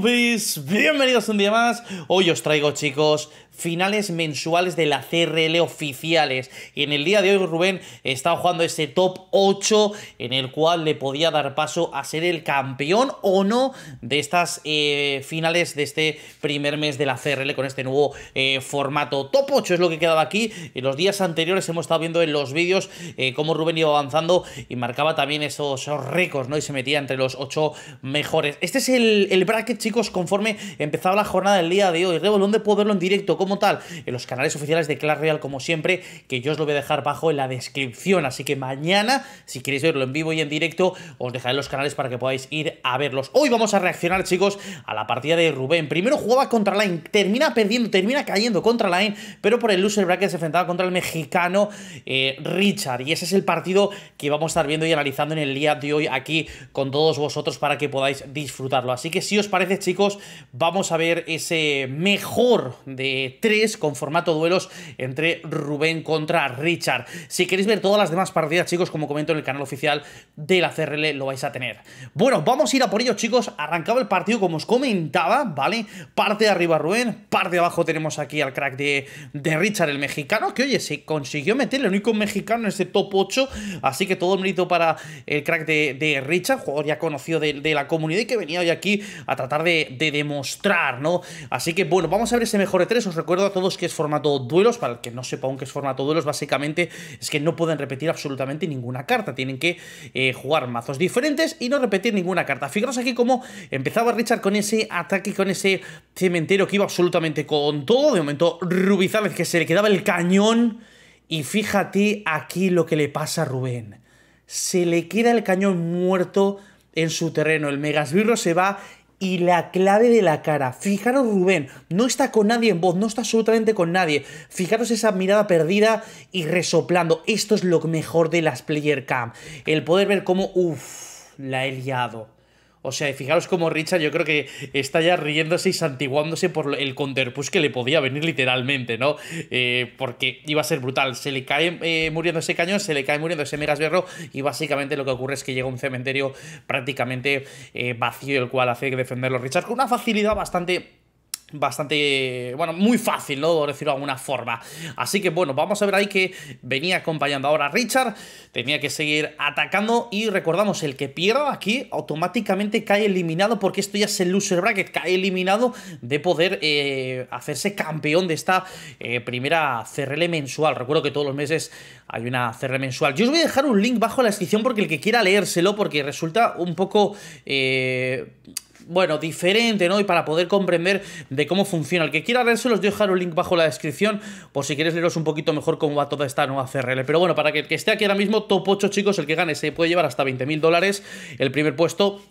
buenas, Bienvenidos un día más. Hoy os traigo, chicos, finales mensuales de la CRL oficiales. Y en el día de hoy Rubén estaba jugando ese top 8 en el cual le podía dar paso a ser el campeón o no de estas eh, finales de este primer mes de la CRL con este nuevo eh, formato. Top 8 es lo que quedaba aquí. En los días anteriores hemos estado viendo en los vídeos eh, cómo Rubén iba avanzando y marcaba también esos, récords, ¿no? Y se metía entre los 8 mejores. Este es el el que chicos, conforme empezaba la jornada del día de hoy. ¿dónde puedo verlo en directo como tal? En los canales oficiales de Clash Royale, como siempre, que yo os lo voy a dejar bajo en la descripción. Así que mañana, si queréis verlo en vivo y en directo, os dejaré los canales para que podáis ir a verlos. Hoy vamos a reaccionar, chicos, a la partida de Rubén. Primero jugaba contra Line, termina perdiendo, termina cayendo contra Line, pero por el loser bracket se enfrentaba contra el mexicano eh, Richard. Y ese es el partido que vamos a estar viendo y analizando en el día de hoy aquí con todos vosotros para que podáis disfrutarlo. Así que si si os parece, chicos, vamos a ver ese mejor de tres con formato duelos entre Rubén contra Richard. Si queréis ver todas las demás partidas, chicos, como comento en el canal oficial de la CRL, lo vais a tener. Bueno, vamos a ir a por ello, chicos. Arrancaba el partido, como os comentaba, ¿vale? Parte de arriba Rubén, parte de abajo tenemos aquí al crack de, Richard, el mexicano, que oye, se consiguió meter el único mexicano en este top 8, así que todo el mérito para el crack de, Richard, jugador ya conocido de, de la comunidad y que venía hoy aquí a tratar de, demostrar, ¿no? Así que bueno, vamos a ver ese mejor E3. Os recuerdo a todos que es formato duelos. Para el que no sepa aún que es formato duelos, básicamente es que no pueden repetir absolutamente ninguna carta. Tienen que eh, jugar mazos diferentes y no repetir ninguna carta. Fijaros aquí cómo empezaba Richard con ese ataque, con ese cementerio que iba absolutamente con todo. De momento, Rubizales que se le quedaba el cañón. Y fíjate aquí lo que le pasa a Rubén. Se le queda el cañón muerto en su terreno. El Megasbirro se va y la clave de la cara. Fijaros, Rubén, no está con nadie en voz, no está absolutamente con nadie. Fijaros esa mirada perdida y resoplando. Esto es lo mejor de las Player Cam. El poder ver cómo, uff, la he liado o sea, fijaros como Richard yo creo que está ya riéndose y santiguándose por el counterpush que le podía venir literalmente, ¿no? Eh, porque iba a ser brutal. Se le cae eh, muriendo ese cañón, se le cae muriendo ese megasberro y básicamente lo que ocurre es que llega un cementerio prácticamente eh, vacío, el cual hace que defenderlo Richard con una facilidad bastante bastante, bueno, muy fácil, ¿no? decirlo de alguna forma. Así que bueno, vamos a ver ahí que venía acompañando ahora Richard, tenía que seguir atacando y recordamos, el que pierda aquí automáticamente cae eliminado porque esto ya es el loser bracket, cae eliminado de poder eh, hacerse campeón de esta eh, primera CRL mensual. Recuerdo que todos los meses hay una CRL mensual. Yo os voy a dejar un link bajo la descripción porque el que quiera leérselo, porque resulta un poco... Eh, bueno, diferente, ¿no? Y para poder comprender de cómo funciona. El que quiera leerse, los dejar un link bajo la descripción por si quieres leeros un poquito mejor cómo va toda esta nueva CRL. Pero bueno, para que el que esté aquí ahora mismo, top 8, chicos, el que gane se puede llevar hasta 20.000 dólares. El primer puesto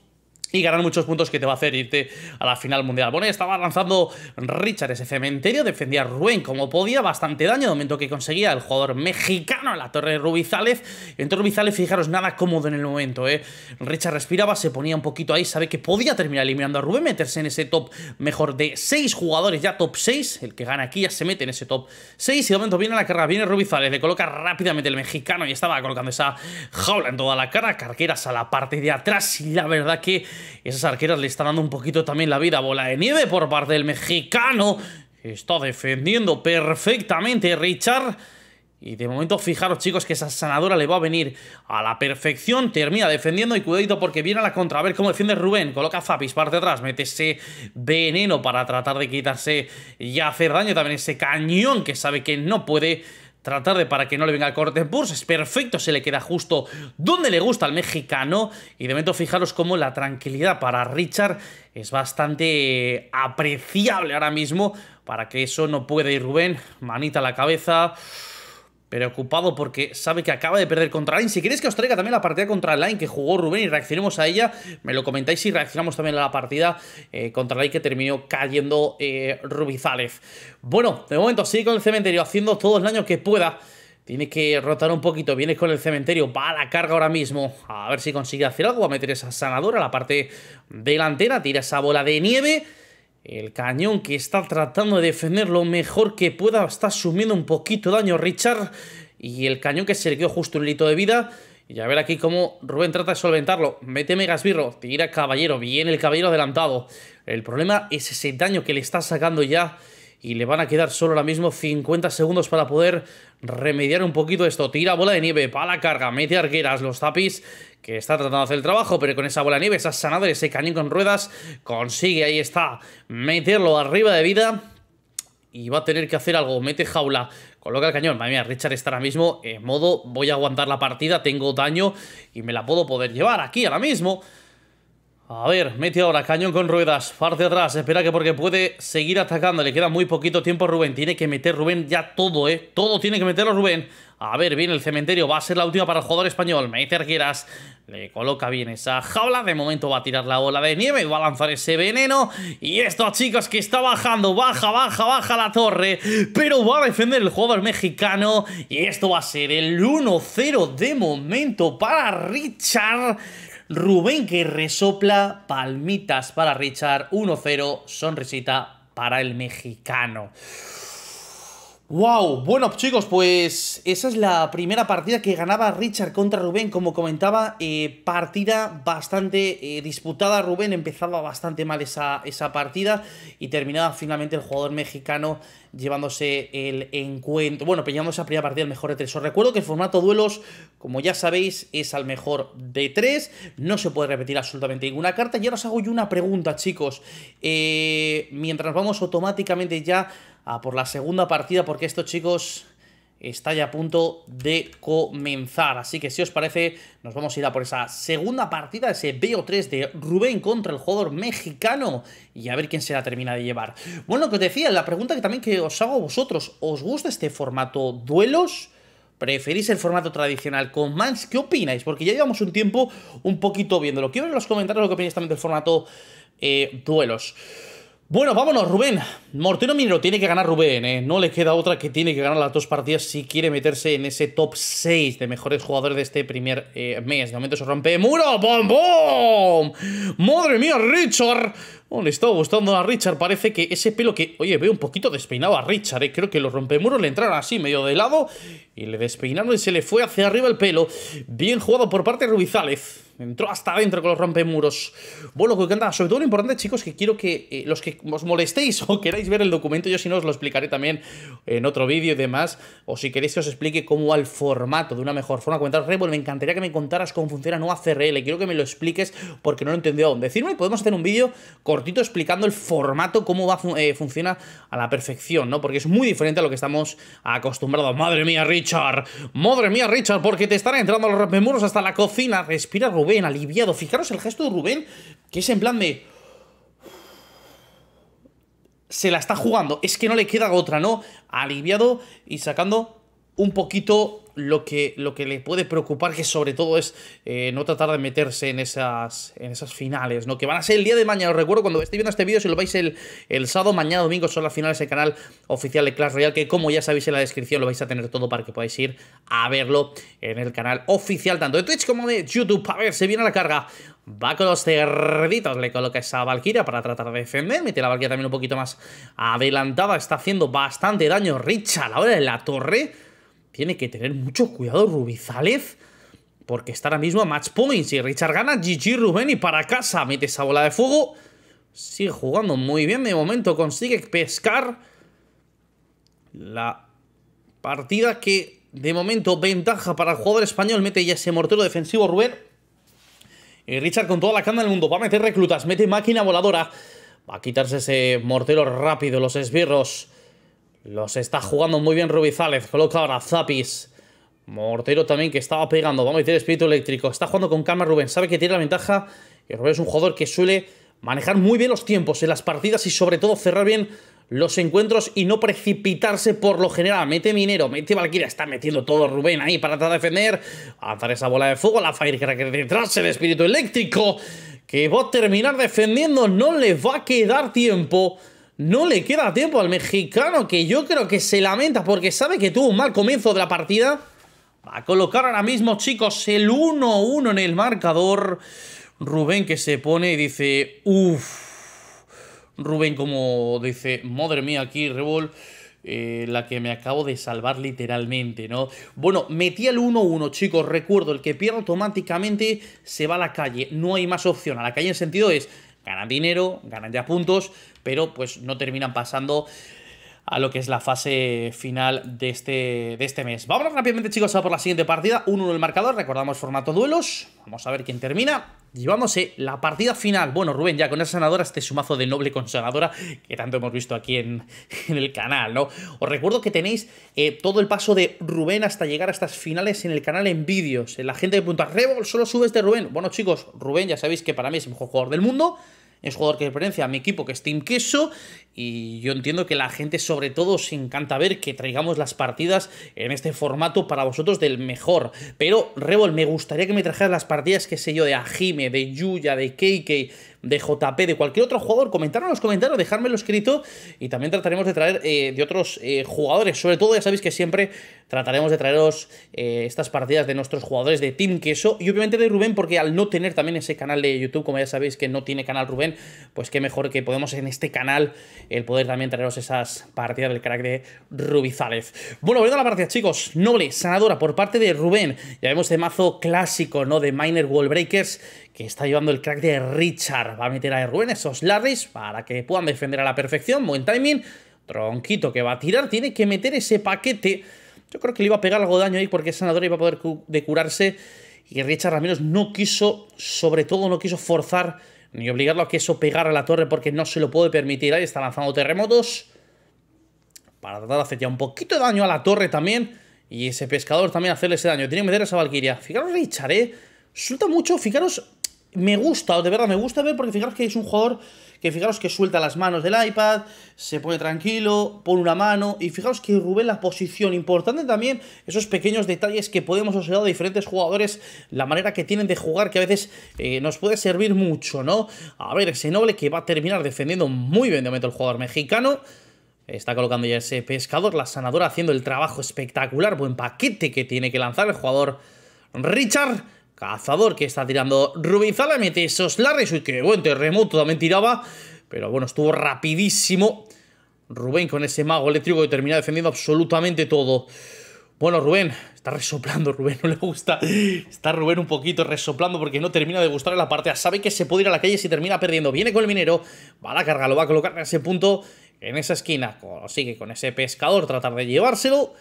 y ganar muchos puntos que te va a hacer irte a la final mundial. Bueno, estaba lanzando Richard ese cementerio, defendía a Rubén como podía, bastante daño, de momento que conseguía el jugador mexicano la torre de Rubizales. Entró Rubizales, fijaros, nada cómodo en el momento, ¿eh? Richard respiraba, se ponía un poquito ahí, sabe que podía terminar eliminando a Rubén, meterse en ese top mejor de 6 jugadores, ya top 6, el que gana aquí ya se mete en ese top 6 y de momento viene la carga, viene Rubizales, le coloca rápidamente el mexicano y estaba colocando esa jaula en toda la cara, carqueras a la parte de atrás y la verdad que esas arqueras le están dando un poquito también la vida. Bola de nieve por parte del mexicano. Está defendiendo perfectamente Richard. Y de momento, fijaros chicos que esa sanadora le va a venir a la perfección. Termina defendiendo y cuidadito porque viene a la contra. A ver cómo defiende Rubén. Coloca Zapis parte atrás. Mete ese veneno para tratar de quitarse y hacer daño. También ese cañón que sabe que no puede Tratar de para que no le venga el corte Burst. Es perfecto, se le queda justo donde le gusta al mexicano. Y de momento fijaros cómo la tranquilidad para Richard es bastante apreciable ahora mismo. Para que eso no pueda ir Rubén. Manita a la cabeza preocupado porque sabe que acaba de perder contra Line. Si queréis que os traiga también la partida contra Line que jugó Rubén y reaccionemos a ella, me lo comentáis y reaccionamos también a la partida eh, contra Line que terminó cayendo eh, Bueno, de momento sigue con el cementerio, haciendo todo el daño que pueda. Tiene que rotar un poquito, viene con el cementerio, va a la carga ahora mismo. A ver si consigue hacer algo, va a meter esa sanadora a la parte delantera, tira esa bola de nieve... El cañón que está tratando de defender lo mejor que pueda está sumiendo un poquito de daño Richard. Y el cañón que se le quedó justo un litro de vida. Y a ver aquí cómo Rubén trata de solventarlo. Mete Megasbirro, tira Caballero, bien el Caballero adelantado. El problema es ese daño que le está sacando ya y le van a quedar solo ahora mismo 50 segundos para poder remediar un poquito esto. Tira bola de nieve, para la carga, mete arqueras, los tapis que está tratando de hacer el trabajo, pero con esa bola de nieve, esa sanadora, ese cañón con ruedas, consigue, ahí está, meterlo arriba de vida y va a tener que hacer algo. Mete jaula, coloca el cañón. Madre mía, Richard está ahora mismo en modo voy a aguantar la partida, tengo daño y me la puedo poder llevar aquí ahora mismo. A ver, mete ahora, cañón con ruedas, parte atrás, espera que porque puede seguir atacando, le queda muy poquito tiempo a Rubén, tiene que meter Rubén ya todo, ¿eh? Todo tiene que meterlo Rubén. A ver, viene el cementerio, va a ser la última para el jugador español, mete arqueras, le coloca bien esa jaula, de momento va a tirar la ola de nieve, va a lanzar ese veneno, y esto chicos que está bajando, baja, baja, baja la torre, pero va a defender el jugador mexicano, y esto va a ser el 1-0 de momento para Richard, Rubén que resopla, palmitas para Richard, 1-0, sonrisita para el mexicano. ¡Wow! Bueno, chicos, pues esa es la primera partida que ganaba Richard contra Rubén. Como comentaba, eh, partida bastante eh, disputada. Rubén empezaba bastante mal esa, esa, partida y terminaba finalmente el jugador mexicano llevándose el encuentro. Bueno, peñamos a primera partida al mejor de tres. Os recuerdo que el formato duelos, como ya sabéis, es al mejor de tres. No se puede repetir absolutamente ninguna carta. Y ahora os hago yo una pregunta, chicos. Eh, mientras vamos automáticamente ya a por la segunda partida porque esto, chicos, está ya a punto de comenzar. Así que si os parece, nos vamos a ir a por esa segunda partida, ese BO3 de Rubén contra el jugador mexicano y a ver quién se la termina de llevar. Bueno, que os decía, la pregunta que también que os hago a vosotros, ¿os gusta este formato duelos? ¿Preferís el formato tradicional con mans? ¿Qué opináis? Porque ya llevamos un tiempo un poquito viéndolo. Quiero ver en los comentarios lo que opináis también del formato eh, duelos. Bueno, vámonos, Rubén. Mortero Minero tiene que ganar Rubén, ¿eh? No le queda otra que tiene que ganar las dos partidas si quiere meterse en ese top 6 de mejores jugadores de este primer eh, mes. De momento se rompe muro. ¡Bom, bom! ¡Madre mía, Richard! Oh, le estaba gustando a Richard. Parece que ese pelo que... Oye, veo un poquito despeinado a Richard, ¿eh? Creo que los rompemuros le entraron así, medio de lado. Y le despeinaron y se le fue hacia arriba el pelo. Bien jugado por parte de Rubizález. Entró hasta adentro con los rompemuros. Bueno, lo que encanta, sobre todo lo importante, chicos, que quiero que eh, los que os molestéis o queráis ver el documento, yo si no os lo explicaré también en otro vídeo y demás, o si queréis que os explique cómo al formato de una mejor forma, comentaros, Rebel, me encantaría que me contaras cómo funciona no ACRL, quiero que me lo expliques porque no lo he entendido aún. Decirme, podemos hacer un vídeo cortito explicando el formato, cómo va, eh, funciona a la perfección, ¿no? Porque es muy diferente a lo que estamos acostumbrados. Madre mía, Richard, madre mía, Richard, porque te están entrando los rompemuros hasta la cocina. Respira, Rubén aliviado. Fijaros el gesto de Rubén, que es en plan de... Se la está jugando, es que no le queda otra, ¿no? Aliviado y sacando un poquito lo que, lo que le puede preocupar, que sobre todo es eh, no tratar de meterse en esas, en esas finales, ¿no? Que van a ser el día de mañana, os recuerdo, cuando estéis viendo este vídeo, si lo vais el, el sábado, mañana domingo son las finales del canal oficial de Clash Royale, que como ya sabéis en la descripción lo vais a tener todo para que podáis ir a verlo en el canal oficial, tanto de Twitch como de YouTube. A ver, se viene la carga. Va con los cerditos, le coloca esa Valkyria para tratar de defender, mete la Valkyria también un poquito más adelantada, está haciendo bastante daño Richard hora de la torre tiene que tener mucho cuidado Rubizález porque está ahora mismo a match point. Y Richard gana, GG Rubén y para casa mete esa bola de fuego. Sigue jugando muy bien de momento, consigue pescar la partida que de momento ventaja para el jugador español. Mete ya ese mortero defensivo Rubén. Y Richard con toda la cana del mundo va a meter reclutas, mete máquina voladora. Va a quitarse ese mortero rápido, los esbirros los está jugando muy bien Rubizález. Coloca ahora Zapis. Mortero también que estaba pegando. Vamos a meter espíritu eléctrico. Está jugando con calma Rubén. Sabe que tiene la ventaja. Que Rubén es un jugador que suele manejar muy bien los tiempos en las partidas y sobre todo cerrar bien los encuentros y no precipitarse por lo general. Mete Minero, mete Valkyria, está metiendo todo Rubén ahí para tratar de defender. Avanzar esa bola de fuego, la Firecracker detrás, el espíritu eléctrico que va a terminar defendiendo. No le va a quedar tiempo no le queda tiempo al mexicano que yo creo que se lamenta porque sabe que tuvo un mal comienzo de la partida. Va a colocar ahora mismo, chicos, el 1-1 en el marcador. Rubén que se pone y dice, uff. Rubén como dice, madre mía, aquí revol eh, la que me acabo de salvar literalmente, ¿no? Bueno, metí el 1-1, chicos, recuerdo, el que pierde automáticamente se va a la calle, no hay más opción, a la calle en sentido es ganan dinero, ganan ya puntos, pero pues no terminan pasando a lo que es la fase final de este, de este mes. Vámonos rápidamente, chicos, a por la siguiente partida. 1-1 el marcador, recordamos formato duelos. Vamos a ver quién termina. Llevamos eh, la partida final. Bueno, Rubén, ya con esa sanadora, este sumazo de noble con que tanto hemos visto aquí en, el canal, ¿no? Os recuerdo que tenéis eh, todo el paso de Rubén hasta llegar a estas finales en el canal en vídeos. En eh, la gente de punta Revol solo subes de este Rubén. Bueno, chicos, Rubén ya sabéis que para mí es el mejor jugador del mundo es jugador que referencia a mi equipo, que es Team Queso, y yo entiendo que la gente sobre todo se encanta ver que traigamos las partidas en este formato para vosotros del mejor. Pero, revol me gustaría que me trajeras las partidas, Que sé yo, de Ajime, de Yuya, de Keike de JP, de cualquier otro jugador, comentaros en los comentarios, dejármelo escrito y también trataremos de traer eh, de otros eh, jugadores. Sobre todo, ya sabéis que siempre trataremos de traeros eh, estas partidas de nuestros jugadores de Team Queso y obviamente de Rubén, porque al no tener también ese canal de YouTube, como ya sabéis que no tiene canal Rubén, pues qué mejor que podemos en este canal el poder también traeros esas partidas del crack de Rubizález Bueno, volviendo a la partida, chicos, noble, sanadora por parte de Rubén. Ya vemos de mazo clásico, ¿no? De Miner Wallbreakers, que está llevando el crack de Richard. Va a meter a Erwin esos Larrys para que puedan defender a la perfección. Buen timing. Tronquito que va a tirar. Tiene que meter ese paquete. Yo creo que le iba a pegar algo de daño ahí porque Sanador iba a poder de curarse. Y Richard menos no quiso, sobre todo no quiso forzar ni obligarlo a que eso pegara a la torre porque no se lo puede permitir. Ahí está lanzando terremotos para tratar de hacer ya un poquito de daño a la torre también. Y ese pescador también hacerle ese daño. Tiene que meter esa valquiria. Fijaros Richard, ¿eh? Suelta mucho, fijaros me gusta, de verdad me gusta ver, porque fijaros que es un jugador que fijaros que suelta las manos del iPad, se pone tranquilo, pone una mano, y fijaros que Rubén la posición, importante también esos pequeños detalles que podemos observar de diferentes jugadores, la manera que tienen de jugar, que a veces eh, nos puede servir mucho, ¿no? A ver, ese noble que va a terminar defendiendo muy bien de momento el jugador mexicano, Está colocando ya ese pescador, la sanadora haciendo el trabajo espectacular, buen paquete que tiene que lanzar el jugador Richard Cazador que está tirando rubén mete esos largos. Uy, qué buen terremoto, también tiraba. Pero bueno, estuvo rapidísimo. Rubén con ese mago eléctrico que termina defendiendo absolutamente todo. Bueno, Rubén, está resoplando, Rubén, no le gusta. Está Rubén un poquito resoplando porque no termina de gustarle la parte. Sabe que se puede ir a la calle si termina perdiendo. Viene con el minero, va a la carga, lo va a colocar en ese punto, en esa esquina. sigue con ese pescador tratar de llevárselo,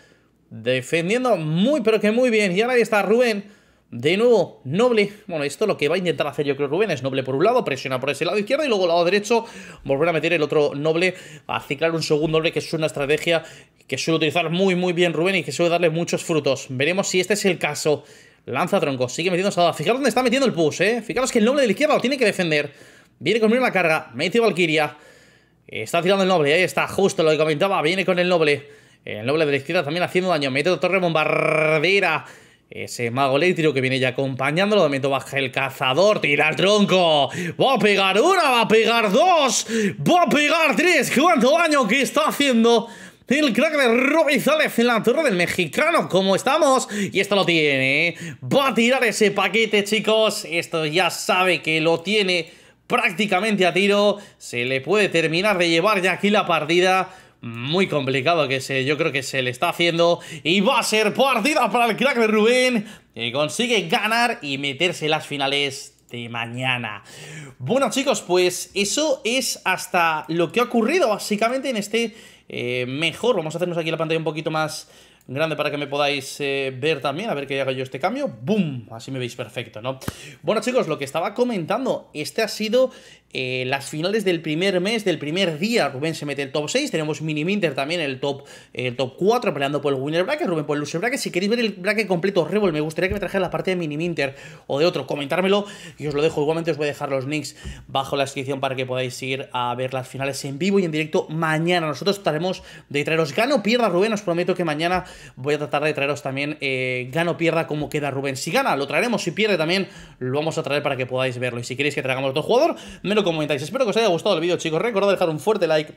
defendiendo muy, pero que muy bien. Y ahora ahí está Rubén de nuevo, Noble. Bueno, esto lo que va a intentar hacer yo creo Rubén es Noble por un lado, presiona por ese lado izquierdo y luego lado derecho volver a meter el otro Noble a ciclar un segundo Noble que es una estrategia que suele utilizar muy muy bien Rubén y que suele darle muchos frutos. Veremos si este es el caso. Lanza tronco, sigue metiendo salada. Fijaros dónde está metiendo el push, eh. Fijaros que el Noble de la izquierda lo tiene que defender. Viene con la carga, mete Valkyria. Está tirando el Noble, ahí está, justo lo que comentaba, viene con el Noble. El Noble de la izquierda también haciendo daño, mete Torre Bombardera. Ese mago eléctrico que viene ya acompañándolo. De momento baja el cazador. Tira el tronco. Va a pegar una, va a pegar dos. Va a pegar tres. ¿Cuánto daño que está haciendo? El crack de Robizales en la torre del mexicano, cómo estamos. Y esto lo tiene. ¿eh? Va a tirar ese paquete, chicos. Esto ya sabe que lo tiene prácticamente a tiro. Se le puede terminar de llevar ya aquí la partida muy complicado que se, yo creo que se le está haciendo. Y va a ser partida para el crack de Rubén, que consigue ganar y meterse las finales de mañana. Bueno chicos, pues eso es hasta lo que ha ocurrido básicamente en este eh, mejor. Vamos a hacernos aquí la pantalla un poquito más grande para que me podáis eh, ver también, a ver que haga yo este cambio, ¡boom! Así me veis perfecto, ¿no? Bueno chicos, lo que estaba comentando, este ha sido eh, las finales del primer mes, del primer día, Rubén se mete el top 6, tenemos Mini Minter también en el top, el top 4 peleando por el winner bracket, Rubén por el pues loser bracket, si queréis ver el bracket completo Rebel, me gustaría que me trajera la parte de Mini Minter o de otro, comentármelo y os lo dejo, igualmente os voy a dejar los links bajo la descripción para que podáis ir a ver las finales en vivo y en directo mañana, nosotros trataremos de traeros gano pierda Rubén, os prometo que mañana voy a tratar de traeros también eh, gano pierda como queda Rubén, si gana lo traeremos, si pierde también lo vamos a traer para que podáis verlo y si queréis que traigamos otro jugador, me comentáis. Espero que os haya gustado el vídeo, chicos. Recordad dejar un fuerte like,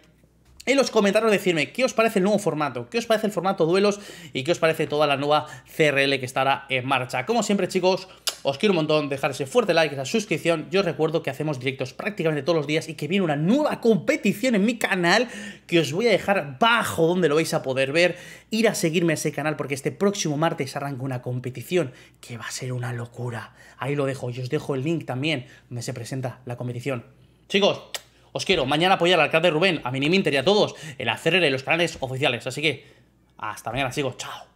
en los comentarios decirme qué os parece el nuevo formato, qué os parece el formato duelos y qué os parece toda la nueva CRL que estará en marcha. Como siempre chicos, os quiero un montón, dejar ese fuerte like, esa suscripción. Yo os recuerdo que hacemos directos prácticamente todos los días y que viene una nueva competición en mi canal que os voy a dejar bajo donde lo vais a poder ver. Ir a seguirme a ese canal porque este próximo martes arranca una competición que va a ser una locura. Ahí lo dejo y os dejo el link también donde se presenta la competición. Chicos, os quiero. Mañana apoyar al alcalde Rubén, a Miniminter y a todos, el hacerle y los canales oficiales. Así que hasta mañana, chicos. Chao.